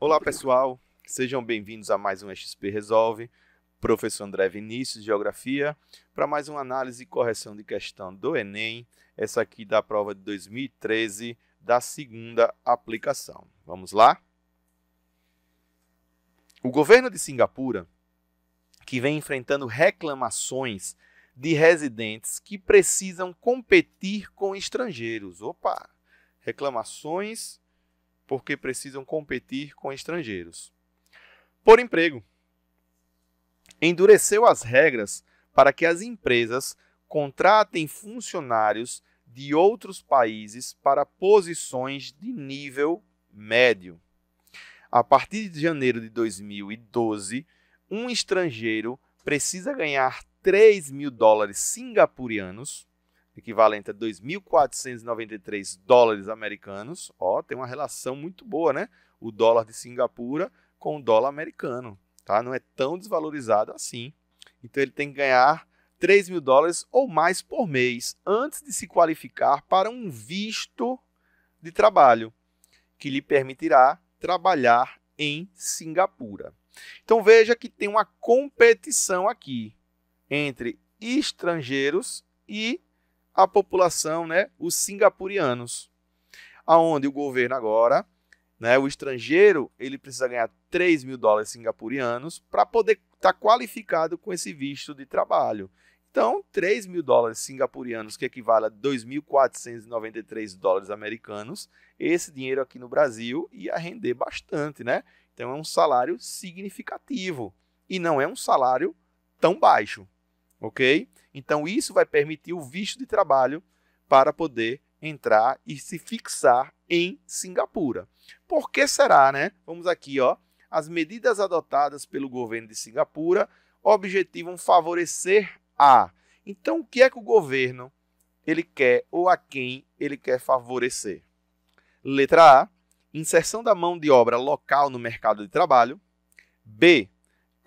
Olá, pessoal. Sejam bem-vindos a mais um XP Resolve. Professor André Vinícius, Geografia, para mais uma análise e correção de questão do Enem, essa aqui da prova de 2013, da segunda aplicação. Vamos lá? O governo de Singapura, que vem enfrentando reclamações de residentes que precisam competir com estrangeiros. Opa! Reclamações porque precisam competir com estrangeiros. Por emprego. Endureceu as regras para que as empresas contratem funcionários de outros países para posições de nível médio. A partir de janeiro de 2012, um estrangeiro precisa ganhar 3 mil dólares singapurianos equivalente a 2.493 dólares americanos. Ó, tem uma relação muito boa, né? O dólar de Singapura com o dólar americano, tá? Não é tão desvalorizado assim. Então ele tem que ganhar 3 mil dólares ou mais por mês antes de se qualificar para um visto de trabalho que lhe permitirá trabalhar em Singapura. Então veja que tem uma competição aqui entre estrangeiros e a população, né, os singapurianos, aonde o governo agora, né, o estrangeiro, ele precisa ganhar 3 mil dólares singapurianos para poder estar tá qualificado com esse visto de trabalho. Então, 3 mil dólares singapurianos, que equivale a 2.493 dólares americanos, esse dinheiro aqui no Brasil ia render bastante, né? Então, é um salário significativo e não é um salário tão baixo ok? Então isso vai permitir o visto de trabalho para poder entrar e se fixar em Singapura. Por que será, né? Vamos aqui, ó. As medidas adotadas pelo governo de Singapura objetivam favorecer a. Então, o que é que o governo ele quer ou a quem ele quer favorecer? Letra A: inserção da mão de obra local no mercado de trabalho. B: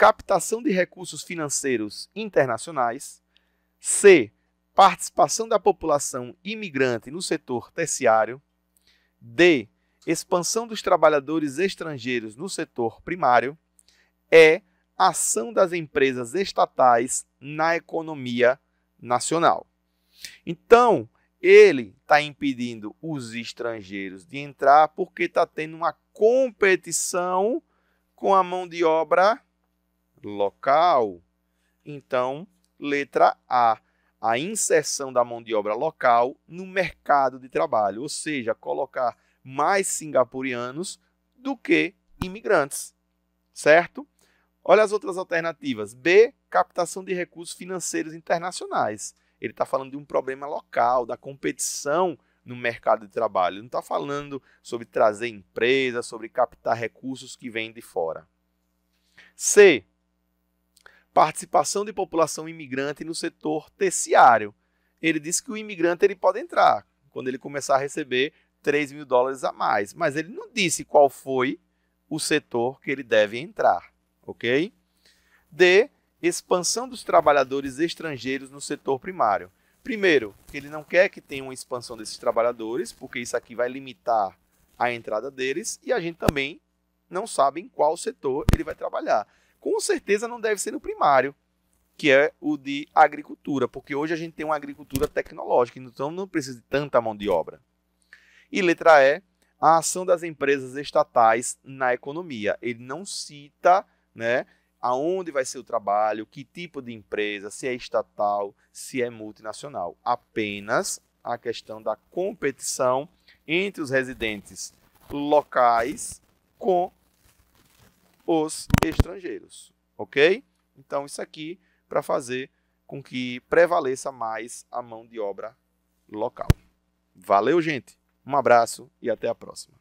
captação de recursos financeiros internacionais. C. Participação da população imigrante no setor terciário. D. Expansão dos trabalhadores estrangeiros no setor primário. E. Ação das empresas estatais na economia nacional. Então, ele está impedindo os estrangeiros de entrar porque está tendo uma competição com a mão de obra local, então, letra A, a inserção da mão de obra local no mercado de trabalho, ou seja, colocar mais singapurianos do que imigrantes, certo? Olha as outras alternativas. B, captação de recursos financeiros internacionais. Ele está falando de um problema local, da competição no mercado de trabalho. Ele não está falando sobre trazer empresas, sobre captar recursos que vêm de fora. C, participação de população imigrante no setor terciário. Ele disse que o imigrante ele pode entrar quando ele começar a receber 3 mil dólares a mais, mas ele não disse qual foi o setor que ele deve entrar, ok? D. Expansão dos trabalhadores estrangeiros no setor primário. Primeiro, ele não quer que tenha uma expansão desses trabalhadores, porque isso aqui vai limitar a entrada deles e a gente também não sabe em qual setor ele vai trabalhar com certeza não deve ser no primário, que é o de agricultura, porque hoje a gente tem uma agricultura tecnológica, então não precisa de tanta mão de obra. E letra E, a ação das empresas estatais na economia. Ele não cita, né, aonde vai ser o trabalho, que tipo de empresa, se é estatal, se é multinacional. Apenas a questão da competição entre os residentes locais com os estrangeiros, ok? Então, isso aqui para fazer com que prevaleça mais a mão de obra local. Valeu, gente! Um abraço e até a próxima.